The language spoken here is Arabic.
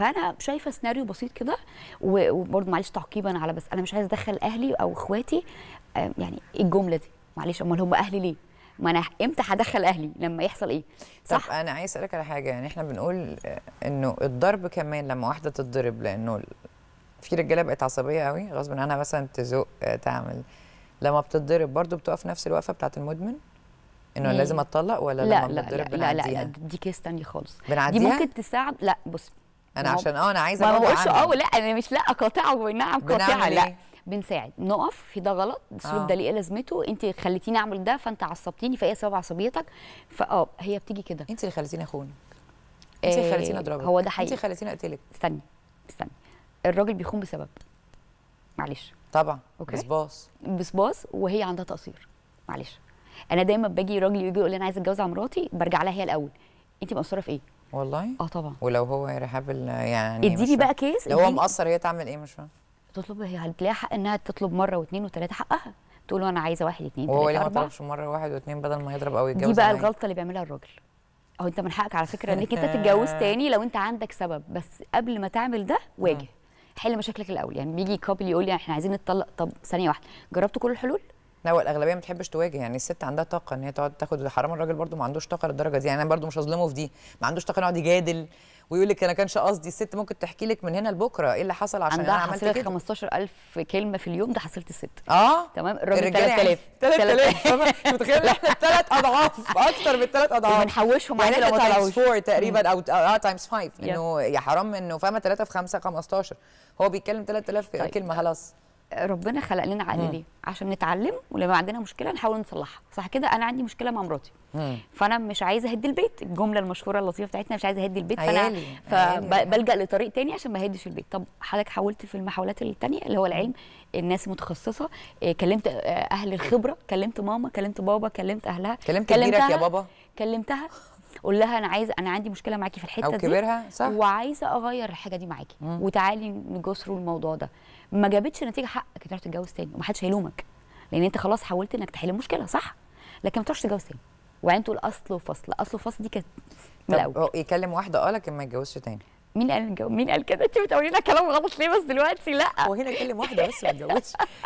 فانا شايفه سيناريو بسيط كده وبرده معلش تعقيبا على بس انا مش عايز ادخل اهلي او اخواتي يعني ايه الجمله دي معلش امال هم اهلي ليه ما انا امتى هدخل اهلي لما يحصل ايه صح طب انا عايز اسالك على حاجه يعني احنا بنقول آه، انه الضرب كمان لما واحده تضرب لانه في رجاله بقت عصبيه قوي غصب عنها مثلا تزق آه، تعمل لما بتضرب برضه بتقف نفس الوقفه بتاعت المدمن انه لازم اتطلق ولا لا لما لا بتضرب لا لا, لا لا دي كيس ثانيه خالص بنعديها دي ممكن تساعد لا بص انا عشان اه انا عايزه ما بقولش اه ولا انا مش لا قاطعه ونعم قاطعه لا إيه؟ بنساعد نقف في ده غلط السلوك آه. ده ليه لازمته انت خليتيني اعمل ده فانت عصبتيني فايه سبب عصبيتك فاه هي بتيجي كده انت اللي خليتيني اخونك انت اللي خليتيني آه، اضربك هو ده حقيقي انت اللي خليتيني اقتلك استني استني الراجل بيخون بسبب معلش طبعا أوكي. بصباص بصباص وهي عندها تقصير معلش انا دايما باجي راجل يجي يقول لي انا عايز اتجوز على مراتي برجع لها هي الاول انت مقصره في ايه والله اه طبعا ولو هو رحاب يعني اديني بقى كيس لو هو مقصر هي تعمل ايه مش فاهم تطلب هي هتلاقيها حق انها تطلب مره واثنين وثلاثه حقها تقول انا عايزه واحد اثنين ثلاثه اربعه هو ما طلبش مره واحد واثنين بدل ما يضرب او يتجوز دي بقى الغلطه اللي بيعملها الراجل او انت من حقك على فكره انك انت تتجوز تاني لو انت عندك سبب بس قبل ما تعمل ده واجه حل مشاكلك الاول يعني بيجي كابل يقول لي احنا عايزين نتطلق طب ثانيه واحده جربت كل الحلول لا والاغلبيه ما بتحبش تواجه يعني الست عندها طاقه ان هي تقعد تاخد حرام الراجل برده ما عندوش طاقه للدرجه دي يعني انا برده مش هظلمه في دي ما عندوش طاقه يقعد يجادل ويقول لك انا كانش قصدي الست ممكن تحكي لك من هنا لبكره ايه اللي حصل عشان انا عملت كده 15000 كلمه في اليوم ده حصلت الست اه تمام الراجل 3000 3000 متخيل احنا الثلاث اضعاف اكتر من الثلاث اضعاف بنحوشهم على يعني احنا تايمز 4 تقريبا او اه تايمز 5 انه يا حرام انه فاهمه 3 في 5 15 هو بيتكلم 3000 طيب. كلمه خلاص ربنا خلق لنا عقل ليه؟ عشان نتعلم ولما عندنا مشكله نحاول نصلحها، صح كده؟ انا عندي مشكله مع مراتي. فانا مش عايزه اهدي البيت، الجمله المشهوره اللطيفه بتاعتنا مش عايزه اهدي البيت فانا فبلجا لطريق تاني عشان ما اهدش البيت. طب حضرتك حاولت في المحاولات الثانيه اللي هو العلم، الناس المتخصصه، إيه، كلمت آه، اهل الخبره، كلمت ماما، كلمت بابا، كلمت اهلها كلمت كلمتها يا بابا كلمتها قول لها انا عايز انا عندي مشكله معاكي في الحته أو دي كبيرها صح وعايزه اغير الحاجه دي معاكي وتعالي نجسروا الموضوع ده ما جابتش نتيجه حقك تروح تتجوز تاني ومحدش هيلومك لان انت خلاص حاولت انك تحل المشكله صح لكن ما تروحش تتجوز تاني وبعدين تقول اصل وفصل اصل وفصل دي كانت من الاول يكلم واحده اه لكن ما يتجوزش تاني مين قال مين قال كده انت بتقولي لنا كلام غلط ليه بس دلوقتي لا وهنا كلم واحده بس ما يتجوزش